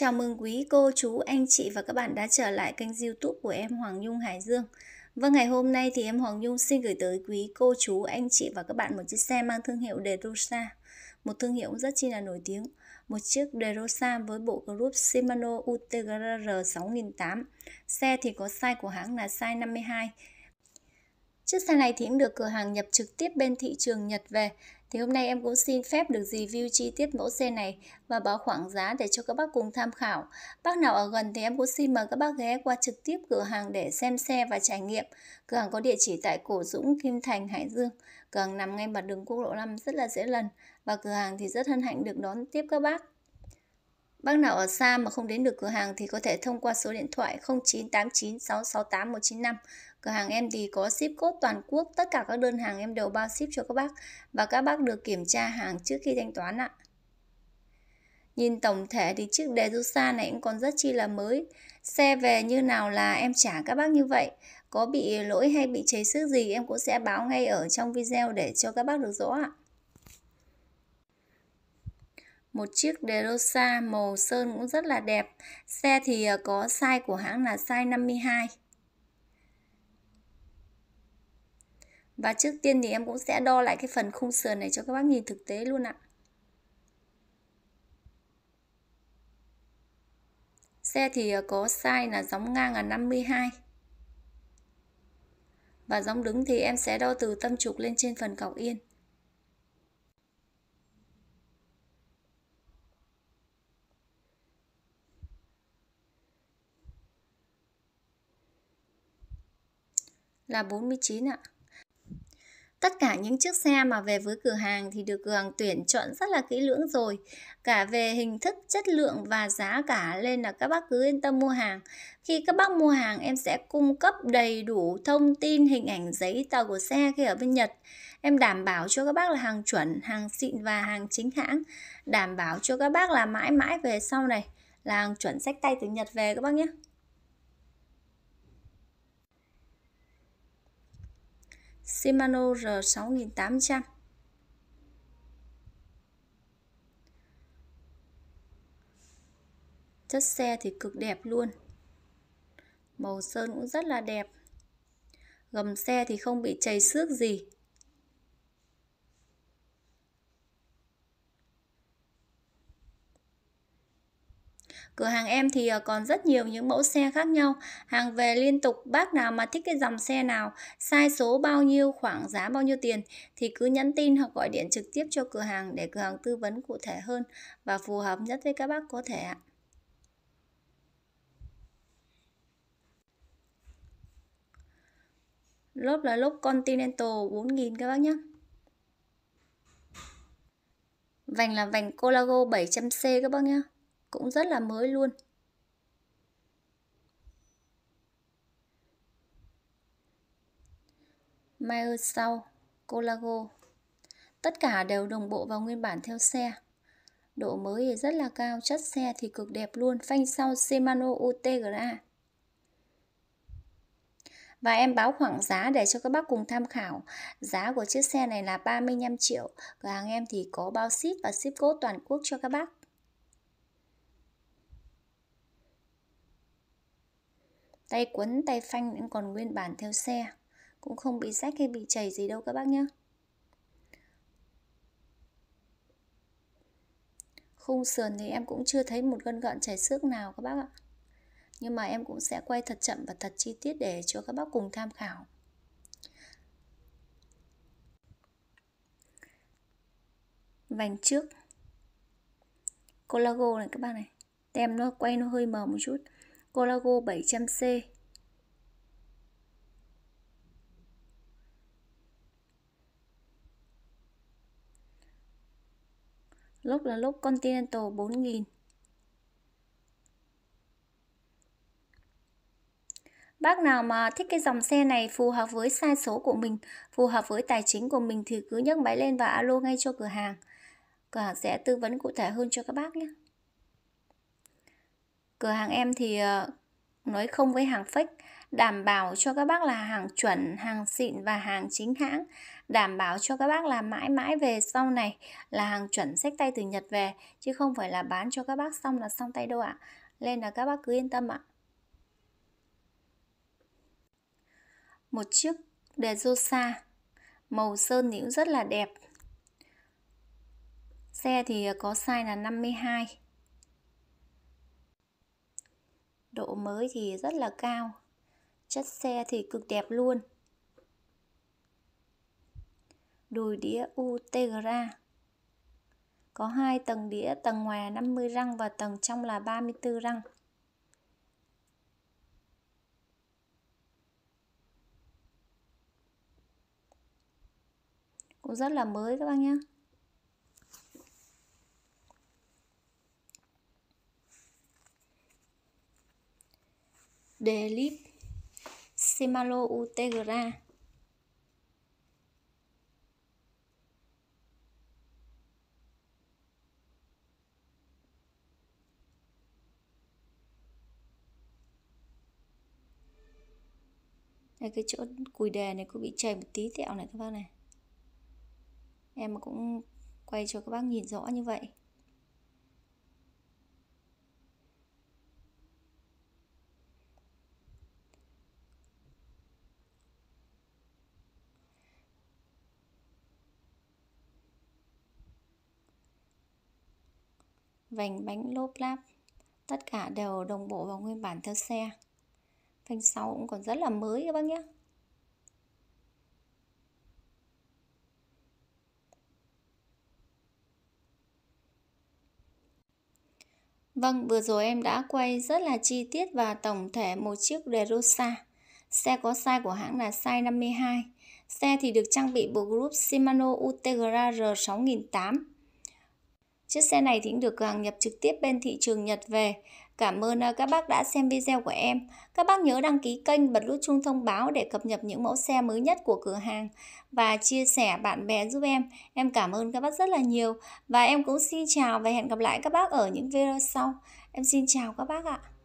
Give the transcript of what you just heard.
Chào mừng quý cô, chú, anh chị và các bạn đã trở lại kênh youtube của em Hoàng Nhung Hải Dương Vâng, ngày hôm nay thì em Hoàng Nhung xin gửi tới quý cô, chú, anh chị và các bạn một chiếc xe mang thương hiệu Derosa Một thương hiệu rất chi là nổi tiếng Một chiếc Derosa với bộ group Shimano R 6008 Xe thì có size của hãng là size 52 Chiếc xe này thì cũng được cửa hàng nhập trực tiếp bên thị trường Nhật về thì hôm nay em cũng xin phép được review chi tiết mẫu xe này và báo khoảng giá để cho các bác cùng tham khảo. Bác nào ở gần thì em cũng xin mời các bác ghé qua trực tiếp cửa hàng để xem xe và trải nghiệm. Cửa hàng có địa chỉ tại Cổ Dũng, Kim Thành, Hải Dương. Cửa hàng nằm ngay mặt đường quốc lộ 5 rất là dễ lần và cửa hàng thì rất hân hạnh được đón tiếp các bác. Bác nào ở xa mà không đến được cửa hàng thì có thể thông qua số điện thoại 0989 668 195 Cửa hàng em thì có ship code toàn quốc, tất cả các đơn hàng em đều bao ship cho các bác và các bác được kiểm tra hàng trước khi thanh toán ạ. Nhìn tổng thể thì chiếc Dezusa này cũng còn rất chi là mới. Xe về như nào là em trả các bác như vậy. Có bị lỗi hay bị chế xước gì em cũng sẽ báo ngay ở trong video để cho các bác được rõ ạ. Một chiếc Derosa màu sơn cũng rất là đẹp. Xe thì ờ, có size của hãng là size 52. và trước tiên thì em cũng sẽ đo lại cái phần khung sườn này cho các bác nhìn thực tế luôn ạ Xe thì ờ, có size là gióng ngang là 52 Và gióng đứng thì em sẽ đo từ tâm trục lên trên phần cọc yên Là 49 ạ Tất cả những chiếc xe mà về với cửa hàng thì được cửa hàng tuyển chọn rất là kỹ lưỡng rồi, cả về hình thức, chất lượng và giá cả nên là các bác cứ yên tâm mua hàng. Khi các bác mua hàng em sẽ cung cấp đầy đủ thông tin, hình ảnh, giấy tờ của xe khi ở bên Nhật. Em đảm bảo cho các bác là hàng chuẩn, hàng xịn và hàng chính hãng, đảm bảo cho các bác là mãi mãi về sau này là hàng chuẩn sách tay từ Nhật về các bác nhé. Shimano R6800 chất xe thì cực đẹp luôn màu sơn cũng rất là đẹp gầm xe thì không bị chảy xước gì Cửa hàng em thì ờ, còn rất nhiều những mẫu xe khác nhau, hàng về liên tục, bác nào mà thích cái dòng xe nào, sai số bao nhiêu, khoảng giá bao nhiêu tiền thì cứ nhắn tin hoặc gọi điện trực tiếp cho cửa hàng để cửa hàng tư vấn cụ thể hơn và phù hợp nhất với các bác có thể ạ. Lốp là lốp Continental 4000 các bác nhé. Vành là vành Colago 700C các bác nhé cũng rất là mới luôn Mayer sau, Colago Tất cả đều đồng bộ vào nguyên bản theo xe Độ mới thì rất là cao, chất xe thì cực đẹp luôn Phanh sau Shimano Utegra và em báo khoảng giá để cho các bác cùng tham khảo. Giá của chiếc xe này là 35 triệu. Cửa hàng em thì có bao ship và ship code toàn quốc cho các bác. Tay quấn, tay phanh vẫn còn nguyên bản theo xe Cũng không bị rách hay bị chảy gì đâu các bác nhé Khung sườn thì em cũng chưa thấy một gân gợn chảy xước nào các bác ạ Nhưng mà em cũng sẽ quay thật chậm và thật chi tiết để cho các bác cùng tham khảo Vành trước Colago này các bác này Tem nó quay nó hơi mờ một chút Colago 700C. Lốc là lốc Continental 4000. Bác nào mà thích cái dòng xe này phù hợp với sai số của mình, phù hợp với tài chính của mình thì cứ nhấc máy lên và alo ngay cho cửa hàng. Cửa hàng sẽ tư vấn cụ thể hơn cho các bác nhé cửa hàng em thì ờ, nói không với hàng fake đảm bảo cho các bác là hàng chuẩn hàng xịn và hàng chính hãng đảm bảo cho các bác là mãi mãi về sau này là hàng chuẩn sách tay từ nhật về chứ không phải là bán cho các bác xong là xong tay đâu ạ nên là các bác cứ yên tâm ạ một chiếc đề rosa màu sơn thì cũng rất là đẹp xe thì có size là 52 độ mới thì rất là cao chất xe thì cực đẹp luôn đùi đĩa Utegra có hai tầng đĩa tầng ngoài 50 răng và tầng trong là 34 răng cũng rất là mới các bác nhé Delip Semalo Utegra Đây, cái chỗ cùi đè này cũng bị chảy một tí tẹo này các bác này em cũng quay cho các bác nhìn rõ như vậy vành bánh lốp láp tất cả đều đồng bộ vào nguyên bản theo xe phanh sau cũng còn rất là mới các bác nhé Vâng, vừa rồi em đã quay rất là chi tiết và tổng thể một chiếc Derosa. Xe có size của hãng là size 52. Xe thì được trang bị bộ group Shimano Utegra R6008. Chiếc xe này thì cũng được cửa hàng nhập trực tiếp bên thị trường Nhật về. Cảm ơn à, các bác đã xem video của em. Các bác nhớ đăng ký kênh, bật nút chuông thông báo để cập nhật những mẫu xe mới nhất của cửa hàng và chia sẻ bạn bè giúp em. Em cảm ơn các bác rất là nhiều và em cũng xin chào và hẹn gặp lại các bác ở những video sau. Em xin chào các bác ạ.